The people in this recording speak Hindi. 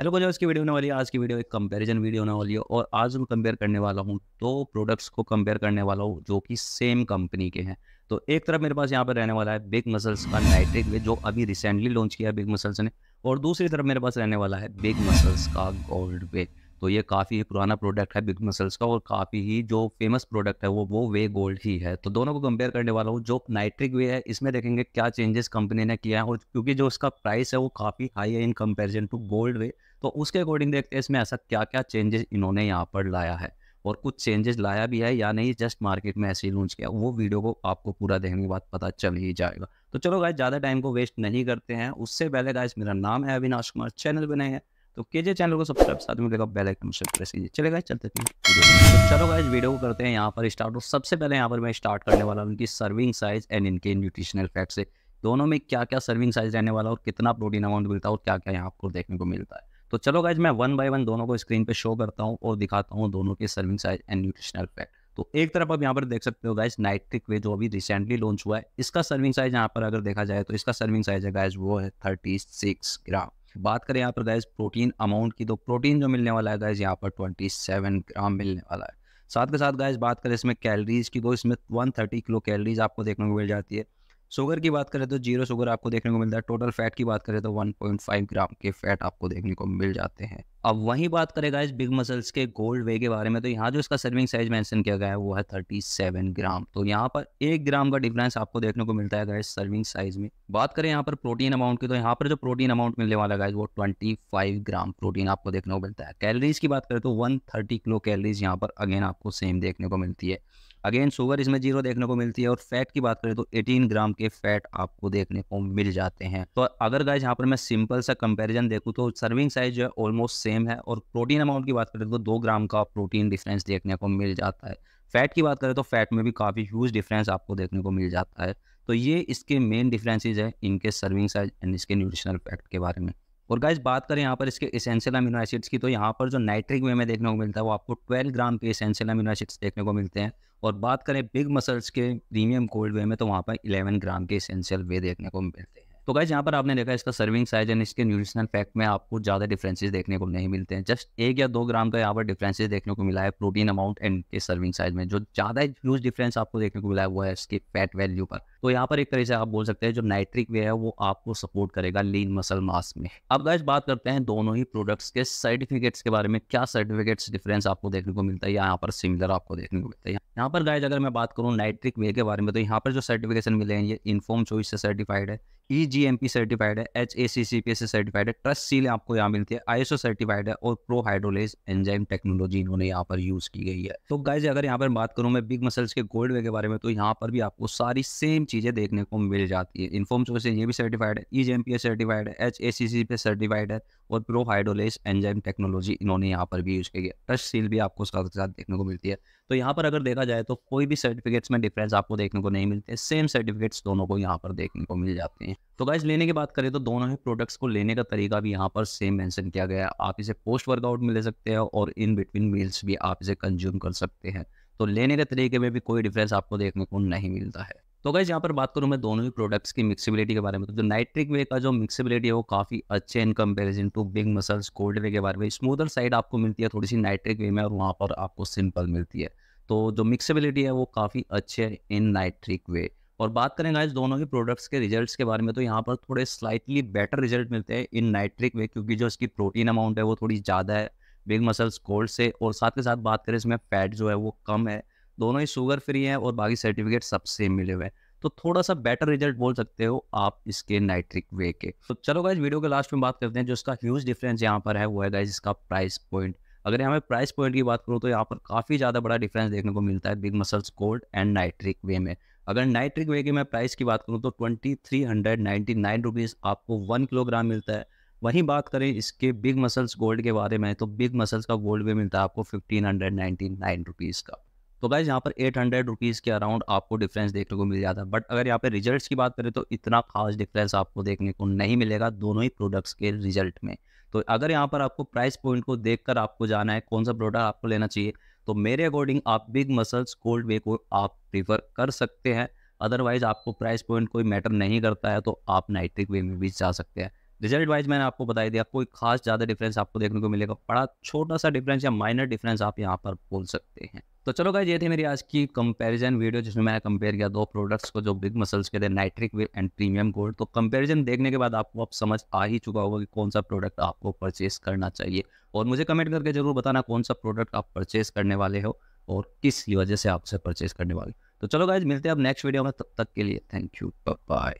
हेलो बोलो इसकी वीडियो होने वाली है आज की वीडियो एक कंपैरिजन वीडियो होने वाली है और आज मैं कंपेयर करने वाला हूँ दो प्रोडक्ट्स को कंपेयर करने वाला हूँ जो कि सेम कंपनी के हैं तो एक तरफ मेरे पास यहाँ पर रहने वाला है बिग मसल्स का नाइट्रिक वे जो अभी रिसेंटली लॉन्च किया है बिग मसल्स ने और दूसरी तरफ मेरे पास रहने वाला है बिग मसल्स का गोल्ड वे तो ये काफ़ी ही पुराना प्रोडक्ट है बिग मसल्स का और काफ़ी ही जो फेमस प्रोडक्ट है वो वो वे गोल्ड ही है तो दोनों को कंपेयर करने वाला हूँ जो नाइट्रिक वे है इसमें देखेंगे क्या चेंजेस कंपनी ने किया है और क्योंकि जो उसका प्राइस है वो काफ़ी हाई है in comparison to Gold Whey तो उसके अकॉर्डिंग देखते हैं इसमें ऐसा क्या क्या चेंजेस इन्होंने यहाँ पर लाया है और कुछ चेंजेस लाया भी है या नहीं जस्ट मार्केट में ऐसे ही लॉन्च किया वो वीडियो को आपको पूरा देखने के बाद पता चल ही जाएगा तो चलो गाय ज़्यादा टाइम को वेस्ट नहीं करते हैं उससे पहले गाय मेरा नाम है अविनाश कुमार चैनल बनाए हैं तो केजे चैनल को सब्सक्राइब साथ में मिलेगा बेल आइकन से प्रेस कीजिए चलेगा चलते थे तो चलो गाइज वीडियो को करते हैं यहाँ पर स्टार्ट और सबसे पहले यहाँ पर मैं स्टार्ट करने वाला हूँ उनकी सर्विंग साइज एंड इनके न्यूट्रिशनल फैक्ट से दोनों में क्या क्या सर्विंग साइज रहने वाला और कितना प्रोटीन अमाउंट मिलता है और क्या क्या यहाँ आपको देखने को मिलता है तो चलो गाइज मैं वन बाय वन दोनों को स्क्रीन पर शो करता हूँ और दिखाता हूँ दोनों के serving size and nutritional fact तो एक तरफ आप यहाँ पर देख सकते हो गाइज नाइट्रिक वे जो अभी रिसेंटली लॉन्च हुआ है इसका सर्विंग साइज यहाँ पर अगर देखा जाए तो इसका सर्विंग साइज है गाइज वो है थर्टी सिक्स ग्राम बात करें यहाँ पर गैस प्रोटीन अमाउंट की तो प्रोटीन जो मिलने वाला है गैस यहाँ पर 27 ग्राम मिलने वाला है साथ के साथ गैस बात करें इसमें कैलरीज की तो इसमें 130 किलो कैलरीज आपको देखने को मिल जाती है शुगर की बात करें तो जीरो शुगर आपको देखने को मिलता है टोटल फैट की बात करें तो 1.5 ग्राम के फैट आपको देखने को मिल जाते हैं अब वही बात करेगा इस बिग मसल्स के गोल्ड वे के बारे में तो यहाँ जो इसका सर्विंग साइज मेंशन किया गया है वो है 37 ग्राम तो यहाँ पर एक ग्राम का डिफरेंस आपको देखने को मिलता है गाइज सर्विंग साइज में बात करें यहाँ पर प्रोटीन अमाउंट की तो यहाँ पर जो प्रोटीन अमाउंट मिलने वाला गाइज वो फाइव ग्राम प्रोटीन आपको देखने को मिलता है कैलरीज की बात करें तो थर्टी किलो कैलरीज यहाँ पर अगेन आपको सेम देखने को मिलती है अगेन शुगर इसमें जीरो देखने को मिलती है और फैट की बात करें तो 18 ग्राम के फैट आपको देखने को मिल जाते हैं तो अगर गाइज यहाँ पर मैं सिंपल सा कंपैरिजन देखूँ तो सर्विंग साइज जो है ऑलमोस्ट सेम है और प्रोटीन अमाउंट की बात करें तो दो ग्राम का प्रोटीन डिफरेंस देखने को मिल जाता है फैट की बात करें तो फैट में भी काफ़ी ह्यूज डिफरेंस आपको देखने को मिल जाता है तो ये इसके मेन डिफरेंसेज है इनके सर्विंग साइज एंड इसके न्यूट्रिशनल फैक्ट के बारे में और गाइज बात करें यहाँ पर इसके इसेंशियल अमीनो एसिड्स की तो यहाँ पर जो नाइट्रिक वे में देखने को मिलता है वो आपको 12 ग्राम के इसेंशियल अमीनो एसिड्स देखने को मिलते हैं और बात करें बिग मसल्स के प्रीमियम कोल्ड वे में तो वहाँ पर 11 ग्राम के इसेंशियल वे देखने को मिलते हैं तो गाइज यहाँ पर आपने देखा इसका सर्विंग साइज एंड इसके न्यूट्रिशनल फैक्ट में आपको ज़्यादा डिफरेंसेस देखने को नहीं मिलते हैं जस्ट एक या दो ग्राम का यहाँ पर डिफरेंसेस देखने को मिला है प्रोटीन अमाउंट एंड के सर्विंग साइज में जो ज़्यादा ह्यूज डिफरेंस आपको देखने को मिला है वो है इसके फैट वैल्यू पर तो यहाँ पर एक तरह से आप बोल सकते हैं जो नाइट्रिक वे है वो आपको सपोर्ट करेगा लीन मसल मास में अब गाइज बात करते हैं दोनों ही प्रोडक्ट्स के सर्टिफिकेट्स के बारे में क्या सर्टिफिकेट्स डिफरेंस आपको देखने को मिलता है या यहाँ पर सिमिलर आपको देखने को मिलता है यहाँ पर गाइज अगर मैं बात करूँ नाइट्रिक वे के बारे में तो यहाँ पर जो सर्टिफिकेशन मिले हैं ये इन्फॉर्म चोइस से सर्टिफाइड है E G M P certified है H A C C P S certified है ट्रस्ट सील आपको यहाँ मिलती है आई एस ओ सर्टिफाइड है और प्रो हाइड्रोलेज एंजाइम टेक्नोलॉजी इन्होंने यहाँ पर यूज की गई है तो गाइज अगर यहाँ पर बात करूँ मैं बिग मसल्स के गोल्ड वे के बारे में तो यहाँ पर भी आपको सारी सेम चीजें देखने को मिल जाती है इन्फॉर्म सोर्स ये भी सर्टिफाइड है E G M P S certified है H A C C P certified है और प्रो हाइड्रोलेज एंजाइम टेक्नोलॉजी इन्होंने यहाँ पर भी यूज की है ट्रस्ट सील भी आपको साथ साथ देखने को मिलती है तो यहाँ पर अगर देखा जाए तो कोई भी सर्टिफिकेट्स में डिफरेंस आपको देखने को नहीं मिलते सेम सर्टिफिकेट्स दोनों को यहाँ पर देखने को मिल जाते हैं हैं तो गाइज लेने की बात करें तो दोनों ही प्रोडक्ट्स को लेने का तरीका भी यहाँ पर सेम मेंशन किया गया है आप इसे पोस्ट वर्कआउट में ले सकते हैं और इन बिटवीन मील्स भी आप इसे कंज्यूम कर सकते हैं तो लेने के तरीके में भी कोई डिफरेंस आपको देखने को नहीं मिलता है तो गाइज यहाँ पर बात करूँ मैं दोनों ही प्रोडक्ट्स की मिक्सिबिलिटी के बारे में तो जो नाइट्रिक वे का जो मिक्सिबिलिटी है वो काफ़ी अच्छे in comparison to Big Muscles Gold Whey के बारे में स्मूदर साइड आपको मिलती है थोड़ी सी नाइट्रिक वे में और वहाँ पर आपको सिंपल मिलती है तो जो मिक्सिबिलिटी है वो काफ़ी अच्छे है इन नाइट्रिक वे और बात करें गाइस दोनों ही प्रोडक्ट्स के रिजल्ट्स के बारे में तो यहाँ पर थोड़े स्लाइटली बेटर रिजल्ट मिलते हैं इन नाइट्रिक में क्योंकि जो इसकी प्रोटीन अमाउंट है वो थोड़ी ज़्यादा है बिग मसल्स कोल्ड से और साथ के साथ बात करें इसमें फैट जो है वो कम है दोनों ही शुगर फ्री हैं और बाकी सर्टिफिकेट सब सेम मिले हुए हैं तो थोड़ा सा बेटर रिजल्ट बोल सकते हो आप इसके नाइट्रिक वे के तो चलो गाइज वीडियो के लास्ट में बात करते हैं जो इसका ह्यूज डिफरेंस यहाँ पर है वो है गाइज इसका प्राइस पॉइंट अगर यहाँ पर प्राइस पॉइंट की बात करूँ तो यहाँ पर काफ़ी ज़्यादा बड़ा डिफरेंस देखने को मिलता है Big Muscles Gold and Nitric Whey में अगर नाइट्रिक वे की मैं प्राइस की बात करूँ तो twenty three hundred ninety nine rupees आपको वन किलोग्राम मिलता है वहीं बात करें इसके बिग मसल्स गोल्ड के बारे में तो बिग मसल्स का गोल्ड वे मिलता है आपको fifteen hundred ninety nine rupees का तो गाइज यहाँ पर एट हंड्रेड रुपीज़ के अराउंड आपको डिफरेंस देखने को मिल जाता है बट अगर यहाँ पर रिजल्ट की बात करें तो इतना खास डिफरेंस आपको देखने को नहीं मिलेगा दोनों ही प्रोडक्ट्स के रिजल्ट में तो अगर यहाँ पर आपको प्राइस पॉइंट को देखकर आपको जाना है कौन सा प्रोडक्ट आपको लेना चाहिए तो मेरे अकॉर्डिंग आप बिग मसल्स कोल्ड वे को आप प्रीफर कर सकते हैं अदरवाइज आपको प्राइस पॉइंट कोई मैटर नहीं करता है तो आप नाइट्रिक वे में भी जा सकते हैं रिजल्ट वाइज मैंने आपको बताया दिया कोई खास ज़्यादा डिफरेंस आपको देखने को मिलेगा बड़ा छोटा सा डिफरेंस या माइनर डिफरेंस आप यहाँ पर बोल सकते हैं तो चलो गाइज ये थी मेरी आज की कंपैरिजन वीडियो जिसमें मैंने कंपेयर किया दो प्रोडक्ट्स को जो बिग मसल्स के थे Nitric Whey and Premium Gold तो कंपैरिजन देखने के बाद आपको अब समझ आ ही चुका होगा कि कौन सा प्रोडक्ट आपको परचेस करना चाहिए और मुझे कमेंट करके जरूर बताना कौन सा प्रोडक्ट आप परचेस करने वाले हो और किस वजह से आपसे परचेस करने वाले तो चलो गाइज मिलते हैं अब नेक्स्ट वीडियो में तब तक के लिए थैंक यू बाय